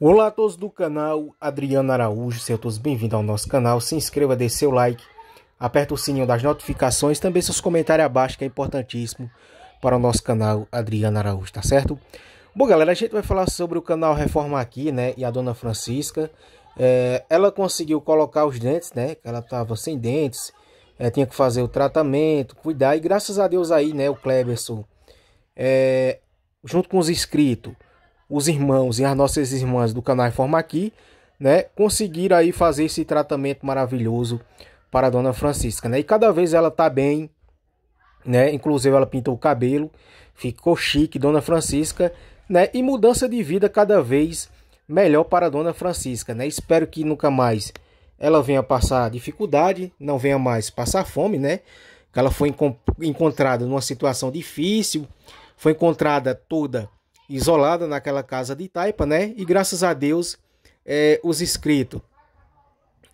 Olá a todos do canal, Adriano Araújo, sejam todos bem-vindos ao nosso canal, se inscreva, dê seu like, aperta o sininho das notificações, também seus comentários abaixo que é importantíssimo para o nosso canal Adriano Araújo, tá certo? Bom galera, a gente vai falar sobre o canal Reforma Aqui, né, e a Dona Francisca, é, ela conseguiu colocar os dentes, né, ela estava sem dentes, é, tinha que fazer o tratamento, cuidar, e graças a Deus aí, né, o Cleberson, é, junto com os inscritos, os irmãos e as nossas irmãs do canal Informa Aqui, né, conseguiram aí fazer esse tratamento maravilhoso para a dona Francisca, né? E cada vez ela tá bem, né? Inclusive ela pintou o cabelo, ficou chique, dona Francisca, né? E mudança de vida cada vez melhor para a dona Francisca, né? Espero que nunca mais ela venha passar dificuldade, não venha mais passar fome, né? Que ela foi encontrada numa situação difícil, foi encontrada toda isolada naquela casa de Itaipa, né? E graças a Deus, é, os inscritos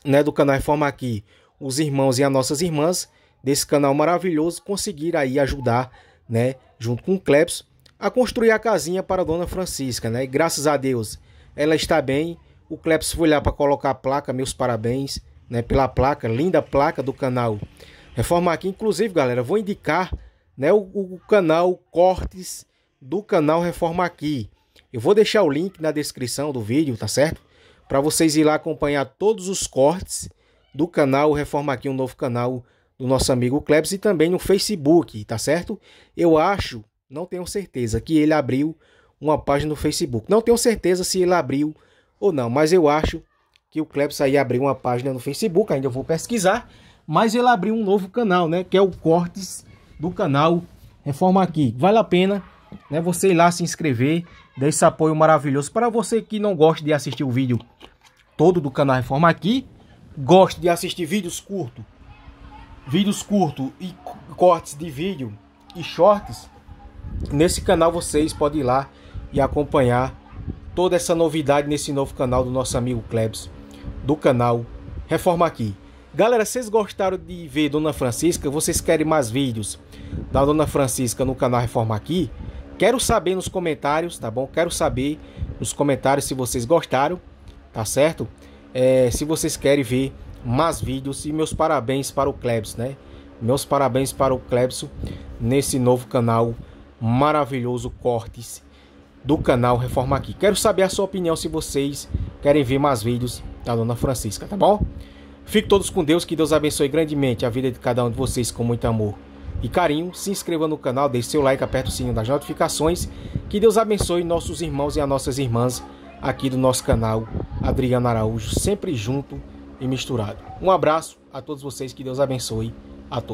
né, do canal Reforma Aqui, os irmãos e as nossas irmãs desse canal maravilhoso conseguiram aí ajudar, né? Junto com o Cleps, a construir a casinha para a Dona Francisca, né? E graças a Deus, ela está bem. O Cleps foi lá para colocar a placa, meus parabéns, né? Pela placa, linda placa do canal Reforma Aqui. Inclusive, galera, vou indicar né, o, o canal Cortes do canal Reforma Aqui. Eu vou deixar o link na descrição do vídeo, tá certo? Para vocês ir lá acompanhar todos os cortes do canal Reforma Aqui, um novo canal do nosso amigo Klebs e também no Facebook, tá certo? Eu acho, não tenho certeza, que ele abriu uma página no Facebook. Não tenho certeza se ele abriu ou não, mas eu acho que o Klebs aí abriu uma página no Facebook, ainda eu vou pesquisar, mas ele abriu um novo canal, né? Que é o Cortes do canal Reforma Aqui. Vale a pena né, você ir lá se inscrever, dar esse apoio maravilhoso. Para você que não gosta de assistir o vídeo todo do canal Reforma aqui, gosta de assistir vídeos curtos, vídeos curtos e cortes de vídeo e shorts, nesse canal vocês podem ir lá e acompanhar toda essa novidade nesse novo canal do nosso amigo Klebs, do canal Reforma Aqui. Galera, vocês gostaram de ver Dona Francisca? Vocês querem mais vídeos da Dona Francisca no canal Reforma Aqui? Quero saber nos comentários, tá bom? Quero saber nos comentários se vocês gostaram, tá certo? É, se vocês querem ver mais vídeos e meus parabéns para o Klebs, né? Meus parabéns para o Klebs nesse novo canal maravilhoso Cortes do canal Reforma Aqui. Quero saber a sua opinião se vocês querem ver mais vídeos da Dona Francisca, tá bom? Fiquem todos com Deus, que Deus abençoe grandemente a vida de cada um de vocês com muito amor e carinho, se inscreva no canal, deixe seu like, aperte o sininho das notificações. Que Deus abençoe nossos irmãos e as nossas irmãs aqui do nosso canal Adriano Araújo, sempre junto e misturado. Um abraço a todos vocês, que Deus abençoe a todos.